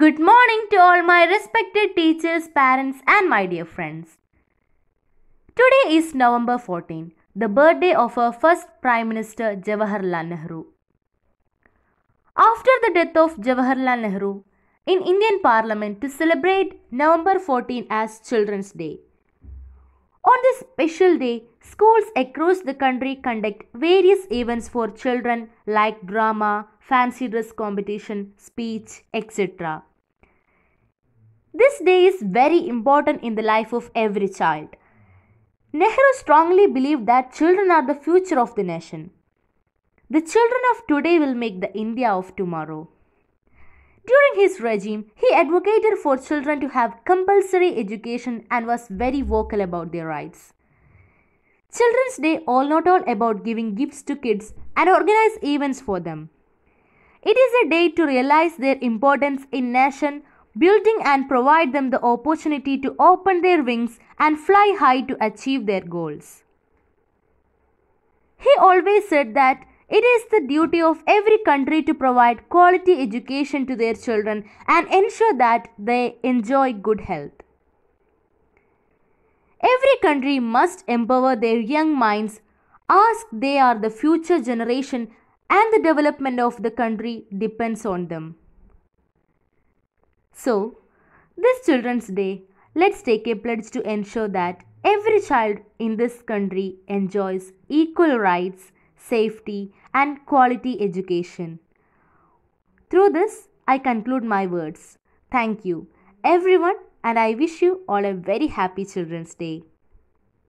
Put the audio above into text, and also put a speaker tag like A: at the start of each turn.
A: Good morning to all my respected teachers, parents, and my dear friends. Today is November 14, the birthday of our first Prime Minister Jawaharlal Nehru. After the death of Jawaharlal Nehru, in Indian Parliament to celebrate November 14 as Children's Day, on this special day, schools across the country conduct various events for children like drama, fancy dress competition, speech, etc. This day is very important in the life of every child. Nehru strongly believed that children are the future of the nation. The children of today will make the India of tomorrow his regime, he advocated for children to have compulsory education and was very vocal about their rights. Children's Day all not all about giving gifts to kids and organize events for them. It is a day to realize their importance in nation building and provide them the opportunity to open their wings and fly high to achieve their goals. He always said that it is the duty of every country to provide quality education to their children and ensure that they enjoy good health. Every country must empower their young minds as they are the future generation and the development of the country depends on them. So, this Children's Day, let's take a pledge to ensure that every child in this country enjoys equal rights safety, and quality education. Through this, I conclude my words. Thank you, everyone, and I wish you all a very happy Children's Day.